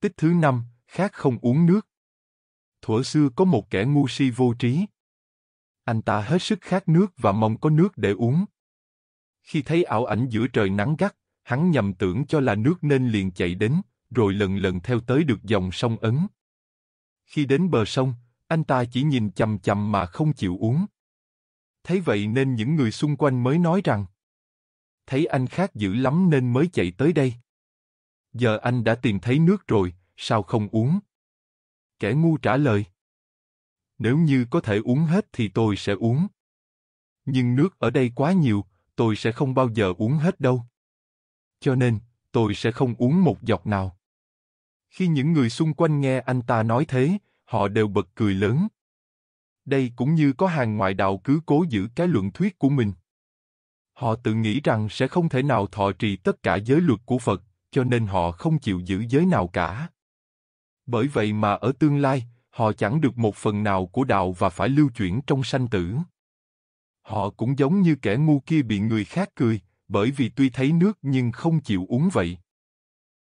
Tích thứ năm, khát không uống nước. Thuở xưa có một kẻ ngu si vô trí. Anh ta hết sức khát nước và mong có nước để uống. Khi thấy ảo ảnh giữa trời nắng gắt, hắn nhầm tưởng cho là nước nên liền chạy đến, rồi lần lần theo tới được dòng sông ấn. Khi đến bờ sông, anh ta chỉ nhìn chầm chầm mà không chịu uống. Thấy vậy nên những người xung quanh mới nói rằng Thấy anh khát dữ lắm nên mới chạy tới đây. Giờ anh đã tìm thấy nước rồi, sao không uống? Kẻ ngu trả lời. Nếu như có thể uống hết thì tôi sẽ uống. Nhưng nước ở đây quá nhiều, tôi sẽ không bao giờ uống hết đâu. Cho nên, tôi sẽ không uống một giọt nào. Khi những người xung quanh nghe anh ta nói thế, họ đều bật cười lớn. Đây cũng như có hàng ngoại đạo cứ cố giữ cái luận thuyết của mình. Họ tự nghĩ rằng sẽ không thể nào thọ trì tất cả giới luật của Phật, cho nên họ không chịu giữ giới nào cả. Bởi vậy mà ở tương lai, họ chẳng được một phần nào của đạo và phải lưu chuyển trong sanh tử. Họ cũng giống như kẻ ngu kia bị người khác cười, bởi vì tuy thấy nước nhưng không chịu uống vậy.